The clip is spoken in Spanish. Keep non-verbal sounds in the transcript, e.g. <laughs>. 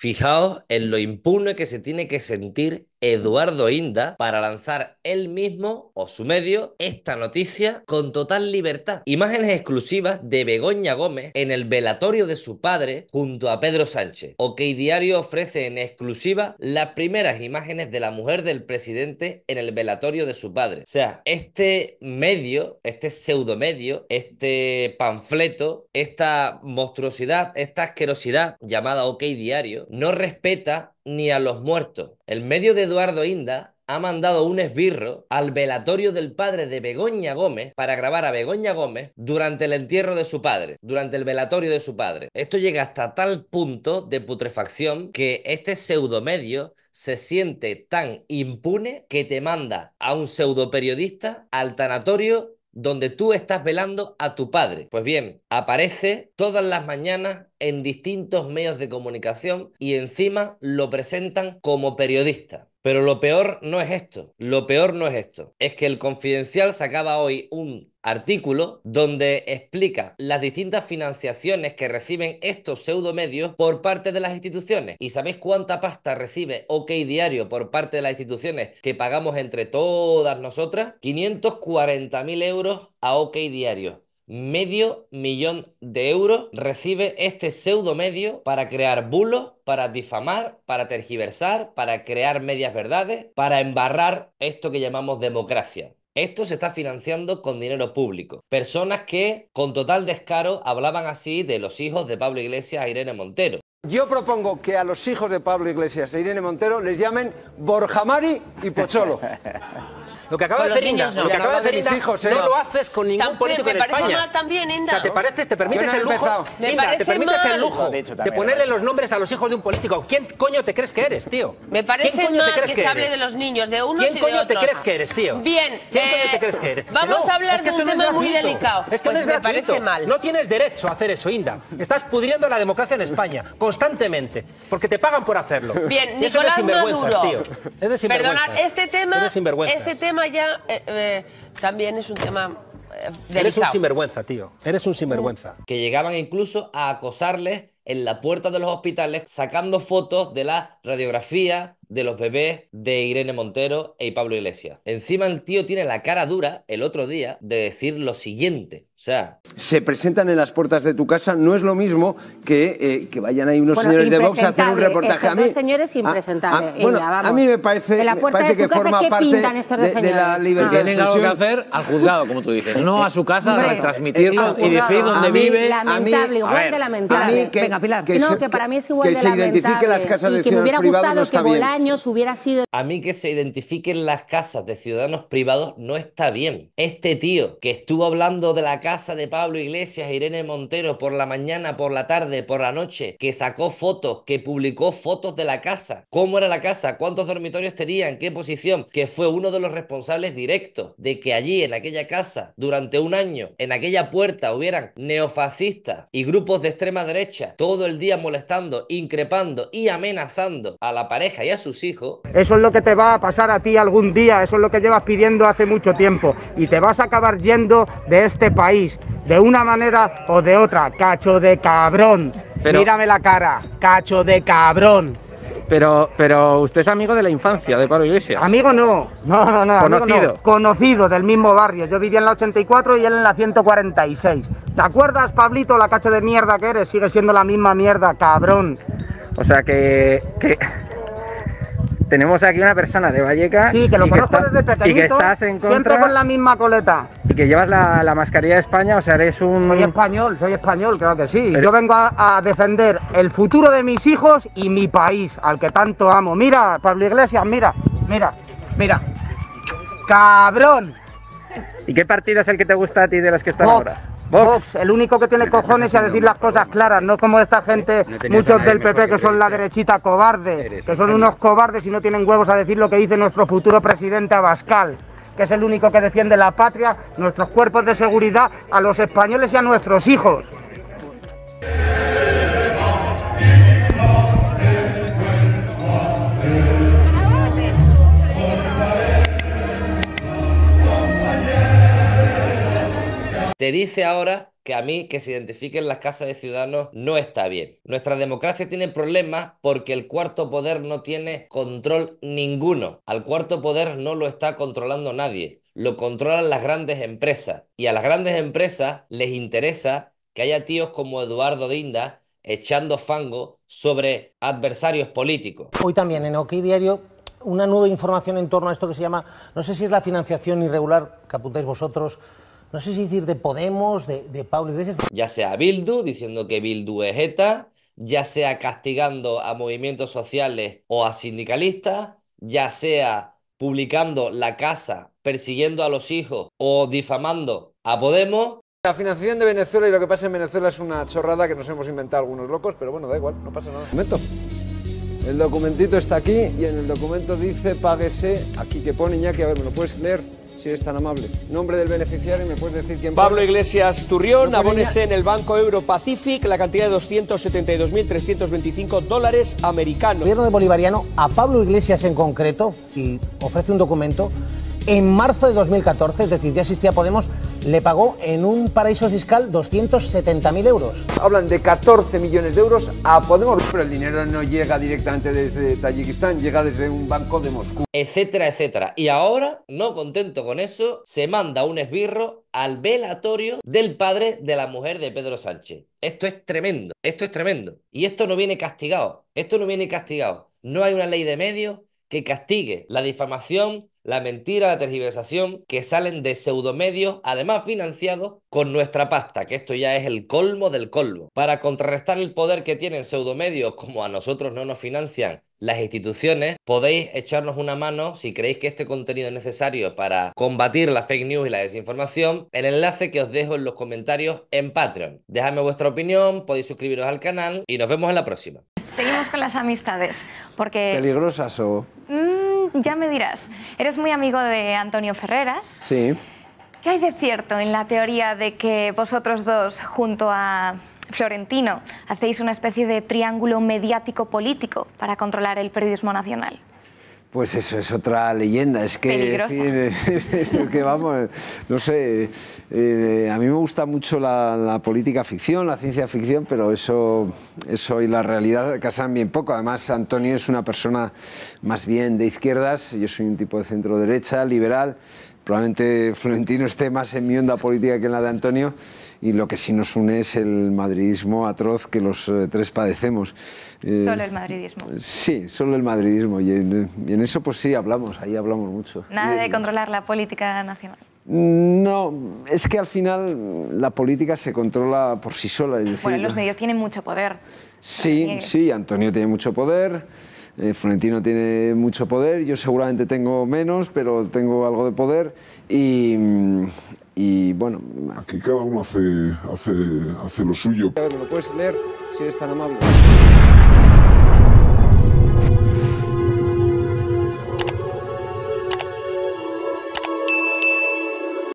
Fijaos en lo impune que se tiene que sentir Eduardo Inda para lanzar él mismo o su medio esta noticia con total libertad. Imágenes exclusivas de Begoña Gómez en el velatorio de su padre junto a Pedro Sánchez. OK Diario ofrece en exclusiva las primeras imágenes de la mujer del presidente en el velatorio de su padre. O sea, este medio, este pseudomedio, este panfleto, esta monstruosidad, esta asquerosidad llamada OK Diario, no respeta ni a los muertos. El medio de Eduardo Inda ha mandado un esbirro al velatorio del padre de Begoña Gómez para grabar a Begoña Gómez durante el entierro de su padre, durante el velatorio de su padre. Esto llega hasta tal punto de putrefacción que este pseudo medio se siente tan impune que te manda a un pseudoperiodista al tanatorio donde tú estás velando a tu padre. Pues bien, aparece todas las mañanas en distintos medios de comunicación y encima lo presentan como periodista. Pero lo peor no es esto, lo peor no es esto, es que el Confidencial sacaba hoy un artículo donde explica las distintas financiaciones que reciben estos pseudomedios por parte de las instituciones. ¿Y sabéis cuánta pasta recibe OK Diario por parte de las instituciones que pagamos entre todas nosotras? 540.000 euros a OK Diario. Medio millón de euros recibe este pseudo medio para crear bulos, para difamar, para tergiversar, para crear medias verdades, para embarrar esto que llamamos democracia. Esto se está financiando con dinero público. Personas que con total descaro hablaban así de los hijos de Pablo Iglesias e Irene Montero. Yo propongo que a los hijos de Pablo Iglesias e Irene Montero les llamen Borjamari y Pocholo. <laughs> Lo que acaba de hacer no. lo que de mis hijos, no lo haces con ningún político me parece España. mal también, Inda. te parece, te permites el lujo, me Inda, te permites el lujo de ponerle los nombres a los hijos de un político. ¿Quién coño te crees que eres, tío? Me parece mal que, se hable de los niños, de unos ¿Quién y coño de otros? te crees que eres, tío? Bien. ¿Quién coño eh, te crees que eres? Vamos a hablar de un tema muy delicado. Es que no pues es me mal. No tienes derecho a hacer eso, Inda. Estás pudriendo la democracia en España constantemente, porque te pagan por hacerlo. Bien, Nicolás Maduro. Es de Perdonad, este tema, este tema Allá eh, eh, también es un tema eh, Delicado. Eres un sinvergüenza, tío. Eres un sinvergüenza. Que llegaban incluso a acosarles en la puerta de los hospitales sacando fotos de la radiografía de los bebés de Irene Montero y e Pablo Iglesias. Encima el tío tiene la cara dura el otro día de decir lo siguiente. O sea, se presentan en las puertas de tu casa, no es lo mismo que, eh, que vayan ahí unos señores de Vox a hacer un reportaje a mí. señores impresentables. A, bueno, a mí me parece, de la me que forma parte de, la libertad expresión. Tienen algo que hacer al juzgado, como tú dices, no a su casa, a transmitirlo y decir dónde a mí, vive. Lamentable, igual de lamentable. A mí que, Venga, Pilar. Que se, que para mí es igual que de lamentable. Que se identifique las casas de que me hubiera gustado que hubiera sido... A mí que se identifiquen las casas de ciudadanos privados no está bien. Este tío que estuvo hablando de la casa de Pablo Iglesias, e Irene Montero, por la mañana, por la tarde, por la noche, que sacó fotos, que publicó fotos de la casa, cómo era la casa, cuántos dormitorios tenía, en qué posición, que fue uno de los responsables directos de que allí, en aquella casa, durante un año, en aquella puerta hubieran neofascistas y grupos de extrema derecha todo el día molestando, increpando y amenazando a la pareja y a su hijos. Eso es lo que te va a pasar a ti algún día, eso es lo que llevas pidiendo hace mucho tiempo y te vas a acabar yendo de este país, de una manera o de otra, cacho de cabrón. Pero... Mírame la cara, cacho de cabrón. Pero, pero usted es amigo de la infancia de Pablo Iglesias. Amigo no, no, no, Conocido. Conocido del mismo barrio. Yo vivía en la 84 y él en la 146. ¿Te acuerdas, Pablito, la cacho de mierda que eres? Sigue siendo la misma mierda, cabrón. O sea que tenemos aquí una persona de Vallecas. y que lo conozco desde pequeñito. Y que estás en contra. Siempre con la misma coleta. Y que llevas la, mascarilla de España, o sea, eres un. Soy español, soy español, claro que sí. Yo vengo a, defender el futuro de mis hijos y mi país, al que tanto amo. Mira, Pablo Iglesias, mira, mira, mira. ¡Cabrón! ¿Y qué partido es el que te gusta a ti de las que están ahora? Vox. el único que tiene cojones y a decir las cosas claras, no como esta gente, muchos del PP que son la derechita cobarde, que son unos cobardes y no tienen huevos a decir lo que dice nuestro futuro presidente Abascal que es el único que defiende la patria, nuestros cuerpos de seguridad, a los españoles y a nuestros hijos. Te dice ahora que a mí que se identifiquen las casas de ciudadanos no está bien. Nuestra democracia tiene problemas porque el cuarto poder no tiene control ninguno. Al cuarto poder no lo está controlando nadie. Lo controlan las grandes empresas. Y a las grandes empresas les interesa que haya tíos como Eduardo Dinda echando fango sobre adversarios políticos. Hoy también en OK Diario una nueva información en torno a esto que se llama, no sé si es la financiación irregular que apuntáis vosotros, no sé si decir de Podemos, de, de Pablo Iglesias. Ya sea Bildu diciendo que Bildu es ETA, ya sea castigando a movimientos sociales o a sindicalistas, ya sea publicando la casa, persiguiendo a los hijos o difamando a Podemos. La financiación de Venezuela y lo que pasa en Venezuela es una chorrada que nos hemos inventado algunos locos, pero bueno, da igual, no pasa nada. Momento. El documentito está aquí y en el documento dice páguese, aquí que pone ya que a ver, ¿me lo puedes leer? si eres tan amable. Nombre del beneficiario, ¿me puedes decir quién? Pablo Iglesias Turrión, abónese en el Banco Euro Pacific... la cantidad de 272.325 dólares americanos. El gobierno de Bolivariano, a Pablo Iglesias en concreto, y ofrece un documento, en marzo de 2014, es decir, ya existía Podemos, le pagó en un paraíso fiscal 270.000 euros. Hablan de 14 millones de euros a Podemos, pero el dinero no llega directamente desde Tayikistán, llega desde un banco de Moscú. Etcétera, etcétera. Y ahora, no contento con eso, se manda un esbirro al velatorio del padre de la mujer de Pedro Sánchez. Esto es tremendo, esto es tremendo. Y esto no viene castigado, esto no viene castigado. No hay una ley de medios que castigue la difamación, la mentira, la tergiversación, que salen de pseudomedios, además financiados con nuestra pasta, que esto ya es el colmo del colmo. Para contrarrestar el poder que tienen pseudomedios, como a nosotros no nos financian las instituciones, podéis echarnos una mano si creéis que este contenido es necesario para combatir la fake news y la desinformación, el enlace que os dejo en los comentarios en Patreon. Dejadme vuestra opinión, podéis suscribiros al canal y nos vemos en la próxima. Seguimos con las amistades, porque... ¿Peligrosas o...? Mm, ya me dirás. Eres muy amigo de Antonio Ferreras. Sí. ¿Qué hay de cierto en la teoría de que vosotros dos, junto a Florentino, hacéis una especie de triángulo mediático-político para controlar el periodismo nacional? Pues eso es otra leyenda, es que, <laughs> vamos, no sé, eh, a mí me gusta mucho la, política ficción, la ciencia ficción, pero eso, eso y la realidad casan bien poco. Además, Antonio es una persona más bien de izquierdas, yo soy un tipo de centro derecha, liberal, probablemente Florentino esté más en mi onda política que en la de Antonio y lo que sí nos une es el madridismo atroz que los eh, tres padecemos. Eh, solo el madridismo. Sí, solo el madridismo y en, eso pues sí hablamos, ahí hablamos mucho. Nada de controlar la política nacional. No, es que al final la política se controla por sí sola. los medios tienen mucho poder. Sí, sí, Antonio tiene mucho poder. Eh, Florentino tiene mucho poder, yo seguramente tengo menos, pero tengo algo de poder y, bueno... Aquí cada uno hace, hace, hace lo suyo. A lo puedes leer si eres tan amable?